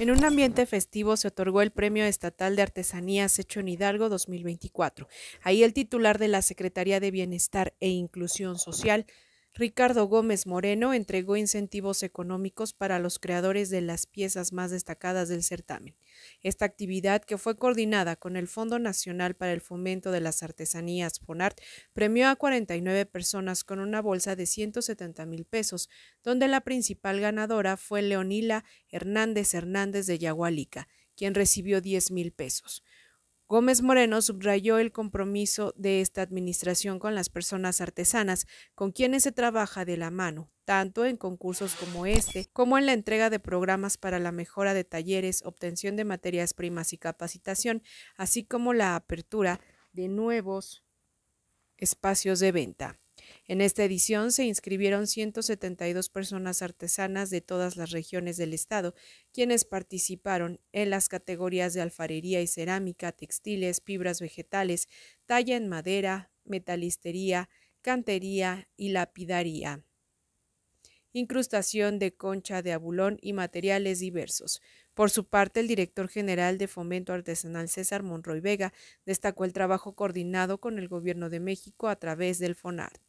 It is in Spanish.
En un ambiente festivo se otorgó el Premio Estatal de Artesanías Hecho en Hidalgo 2024. Ahí el titular de la Secretaría de Bienestar e Inclusión Social, Ricardo Gómez Moreno entregó incentivos económicos para los creadores de las piezas más destacadas del certamen. Esta actividad, que fue coordinada con el Fondo Nacional para el Fomento de las Artesanías FONART, premió a 49 personas con una bolsa de 170 mil pesos, donde la principal ganadora fue Leonila Hernández Hernández de Yagualica, quien recibió 10 mil pesos. Gómez Moreno subrayó el compromiso de esta administración con las personas artesanas, con quienes se trabaja de la mano, tanto en concursos como este, como en la entrega de programas para la mejora de talleres, obtención de materias primas y capacitación, así como la apertura de nuevos espacios de venta. En esta edición se inscribieron 172 personas artesanas de todas las regiones del estado, quienes participaron en las categorías de alfarería y cerámica, textiles, fibras vegetales, talla en madera, metalistería, cantería y lapidaría. Incrustación de concha de abulón y materiales diversos. Por su parte, el director general de Fomento Artesanal César Monroy Vega destacó el trabajo coordinado con el Gobierno de México a través del FONART.